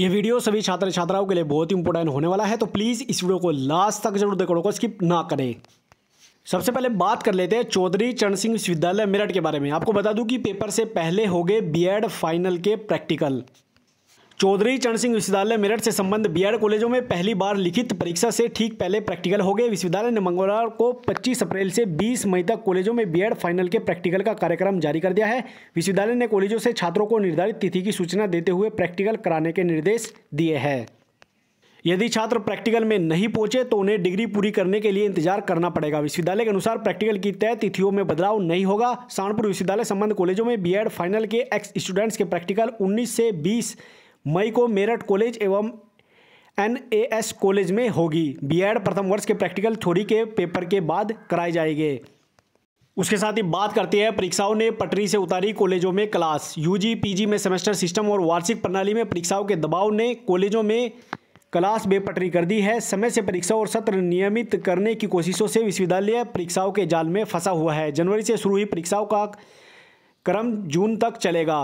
ये वीडियो सभी छात्र छात्राओं के लिए बहुत ही इंपॉर्टेंट होने वाला है तो प्लीज़ इस वीडियो को लास्ट तक जरूर देखो को स्किप ना करें सबसे पहले बात कर लेते हैं चौधरी चरण सिंह विश्वविद्यालय मेरठ के बारे में आपको बता दूं कि पेपर से पहले हो गए बी फाइनल के प्रैक्टिकल चौधरी चरण सिंह विश्वविद्यालय मेरठ से संबंध बीएड कॉलेजों में पहली बार लिखित परीक्षा से ठीक पहले प्रैक्टिकल हो गए विश्वविद्यालय ने मंगलवार को 25 अप्रैल से 20 मई तक कॉलेजों में बीएड फाइनल के प्रैक्टिकल का कार्यक्रम जारी कर दिया है विश्वविद्यालय ने कॉलेजों से छात्रों को निर्धारित तिथि की सूचना देते हुए प्रैक्टिकल कराने के निर्देश दिए हैं यदि छात्र प्रैक्टिकल में नहीं पहुंचे तो उन्हें डिग्री पूरी करने के लिए इंतजार करना पड़ेगा विश्वविद्यालय के अनुसार प्रैक्टिकल की तय तिथियों में बदलाव नहीं होगा सहारनपुर विश्वविद्यालय संबंध कॉलेजों में बीएड फाइनल के एक्स स्टूडेंट्स के प्रैक्टिकल 19 से 20 मई को मेरठ कॉलेज एवं एन ए एस कॉलेज में होगी बीएड प्रथम वर्ष के प्रैक्टिकल थ्योरी के पेपर के बाद कराए जाएंगे उसके साथ ही बात करते हैं परीक्षाओं ने पटरी से उतारी कॉलेजों में क्लास यूजी पीजी में सेमेस्टर सिस्टम और वार्षिक प्रणाली में परीक्षाओं के दबाव ने कॉलेजों में क्लास बेपटरी कर दी है समय से परीक्षा और सत्र नियमित करने की कोशिशों से विश्वविद्यालय परीक्षाओं के जाल में फंसा हुआ है जनवरी से शुरू हुई परीक्षाओं का क्रम जून तक चलेगा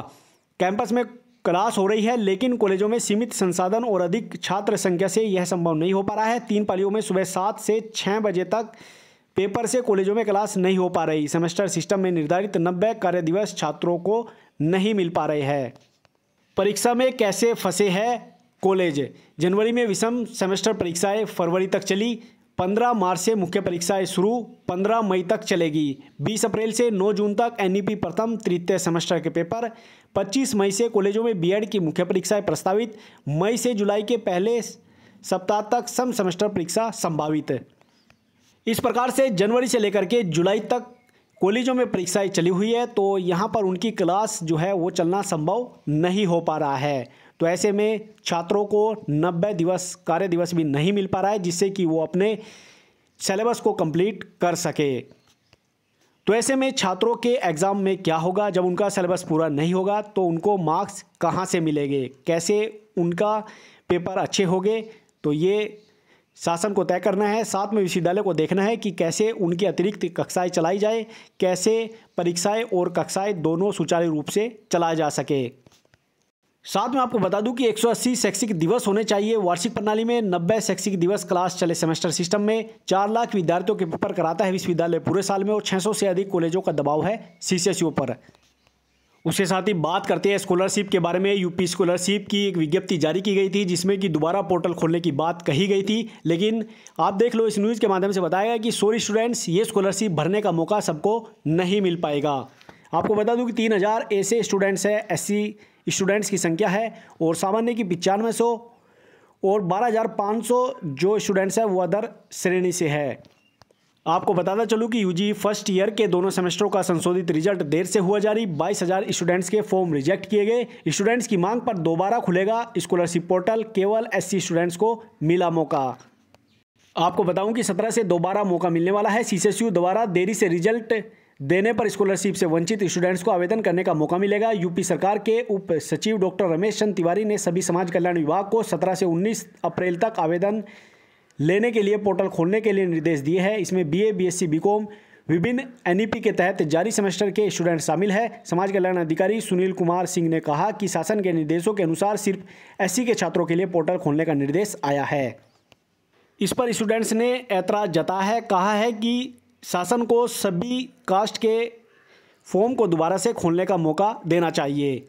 कैंपस में क्लास हो रही है लेकिन कॉलेजों में सीमित संसाधन और अधिक छात्र संख्या से यह संभव नहीं हो पा रहा है तीन पालियों में सुबह सात से छः बजे तक पेपर से कॉलेजों में क्लास नहीं हो पा रही सेमेस्टर सिस्टम में निर्धारित नब्बे कार्य दिवस छात्रों को नहीं मिल पा रहे हैं परीक्षा में कैसे फंसे हैं कॉलेज जनवरी में विषम सेमेस्टर परीक्षाएं फरवरी तक चली 15 मार्च से मुख्य परीक्षाएं शुरू 15 मई तक चलेगी 20 अप्रैल से 9 जून तक एनईपी प्रथम तृतीय सेमेस्टर के पेपर 25 मई से कॉलेजों में बीएड की मुख्य परीक्षाएं प्रस्तावित मई से जुलाई के पहले सप्ताह तक सम सेमेस्टर परीक्षा संभावित इस प्रकार से जनवरी से लेकर के जुलाई तक कॉलेजों में परीक्षाएं चली हुई है तो यहाँ पर उनकी क्लास जो है वो चलना संभव नहीं हो पा रहा है तो ऐसे में छात्रों को नब्बे दिवस कार्य दिवस भी नहीं मिल पा रहा है जिससे कि वो अपने सिलेबस को कंप्लीट कर सके तो ऐसे में छात्रों के एग्ज़ाम में क्या होगा जब उनका सिलेबस पूरा नहीं होगा तो उनको मार्क्स कहाँ से मिलेंगे कैसे उनका पेपर अच्छे होंगे तो ये शासन को तय करना है साथ में विश्वविद्यालय को देखना है कि कैसे उनकी अतिरिक्त कक्षाएं चलाई जाए कैसे परीक्षाएं और कक्षाएं दोनों सुचारू रूप से चलाए जा सके साथ में आपको बता दूं कि 180 शैक्षिक दिवस होने चाहिए वार्षिक प्रणाली में 90 शैक्षिक दिवस क्लास चले सेमेस्टर सिस्टम में चार लाख विद्यार्थियों के पेपर कराता है विश्वविद्यालय पूरे साल में और 600 से अधिक कॉलेजों का दबाव है सीसीएसयू पर उसके साथ ही बात करते हैं स्कॉलरशिप के बारे में यूपी स्कॉलरशिप की एक विज्ञप्ति जारी की गई थी जिसमें कि दोबारा पोर्टल खोलने की बात कही गई थी लेकिन आप देख लो इस न्यूज़ के माध्यम से बताया गया कि सोरी स्टूडेंट्स ये स्कॉलरशिप भरने का मौका सबको नहीं मिल पाएगा आपको बता दूँ कि तीन हज़ार ऐसे स्टूडेंट्स हैं ऐसी स्टूडेंट्स की संख्या है और सामान्य की पचानवे सौ और बारह हज़ार पाँच सौ जो स्टूडेंट्स हैं वो अदर श्रेणी से है आपको बताता चलूँ कि यूजी e फर्स्ट ईयर के दोनों सेमेस्टरों का संशोधित रिजल्ट देर से हुआ जारी बाईस हज़ार स्टूडेंट्स के फॉर्म रिजेक्ट किए गए स्टूडेंट्स की मांग पर दोबारा खुलेगा स्कॉलरशिप पोर्टल केवल एससी स्टूडेंट्स को मिला मौका आपको बताऊं कि सत्रह से दोबारा मौका मिलने वाला है सी द्वारा देरी से रिजल्ट देने पर स्कॉलरशिप से वंचित स्टूडेंट्स को आवेदन करने का मौका मिलेगा यूपी सरकार के उप सचिव डॉक्टर रमेश चंद तिवारी ने सभी समाज कल्याण विभाग को 17 से 19 अप्रैल तक आवेदन लेने के लिए पोर्टल खोलने के लिए निर्देश दिए हैं इसमें बीए, बीएससी, बीकॉम विभिन्न एनईपी e के तहत जारी सेमेस्टर के स्टूडेंट शामिल है समाज कल्याण अधिकारी सुनील कुमार सिंह ने कहा कि शासन के निर्देशों के अनुसार सिर्फ एस e के छात्रों के लिए पोर्टल खोलने का निर्देश आया है इस पर स्टूडेंट्स ने ऐतराज जताया है कहा है कि शासन को सभी कास्ट के फॉर्म को दोबारा से खोलने का मौका देना चाहिए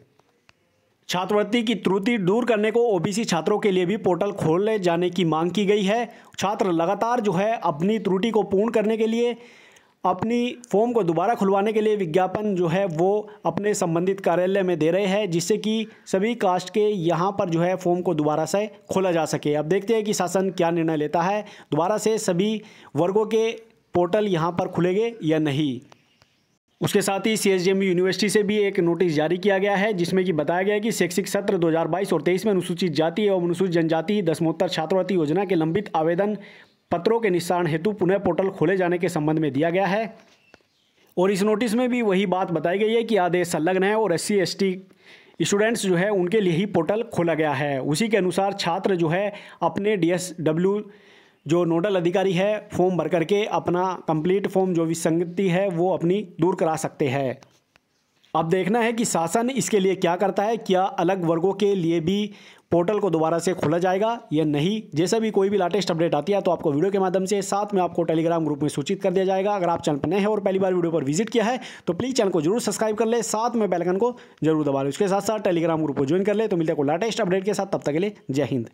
छात्रवृत्ति की त्रुटि दूर करने को ओबीसी छात्रों के लिए भी पोर्टल खोले जाने की मांग की गई है छात्र लगातार जो है अपनी त्रुटि को पूर्ण करने के लिए अपनी फॉर्म को दोबारा खुलवाने के लिए विज्ञापन जो है वो अपने संबंधित कार्यालय में दे रहे हैं जिससे कि सभी कास्ट के यहाँ पर जो है फॉर्म को दोबारा से खोला जा सके अब देखते हैं कि शासन क्या निर्णय लेता है दोबारा से सभी वर्गों के पोर्टल यहाँ पर खुलेंगे या नहीं उसके साथ ही सी यूनिवर्सिटी से भी एक नोटिस जारी किया गया है जिसमें कि बताया गया है कि शैक्षिक सत्र 2022 और 23 में अनुसूचित जाति एवं अनुसूचित जनजाति दसमोत्तर छात्रवृत्ति योजना के लंबित आवेदन पत्रों के निस्तारण हेतु पुनः पोर्टल खोले जाने के संबंध में दिया गया है और इस नोटिस में भी वही बात बताई गई है कि आदेश संलग्न है और एस सी स्टूडेंट्स जो है उनके लिए ही पोर्टल खोला गया है उसी के अनुसार छात्र जो है अपने डी जो नोडल अधिकारी है फॉर्म भर करके अपना कंप्लीट फॉर्म जो विसंगति है वो अपनी दूर करा सकते हैं अब देखना है कि शासन इसके लिए क्या करता है क्या अलग वर्गों के लिए भी पोर्टल को दोबारा से खोला जाएगा या नहीं जैसे भी कोई भी लेटेस्ट अपडेट आती है तो आपको वीडियो के माध्यम से साथ में आपको टेलीग्राम ग्रुप में सूचित कर दिया जाएगा अगर आप चैनल पर नए हैं और पहली बार वीडियो पर विजिट किया है तो प्लीज़ चैनल को जरूर सब्सक्राइब कर ले साथ में बेलकन को जरूर दबा लें उसके साथ साथ टेलीग्राम ग्रुप को ज्वाइन कर ले तो मिलते हैं को लेटेस्ट अपडेट के साथ तब तक के लिए जय हिंद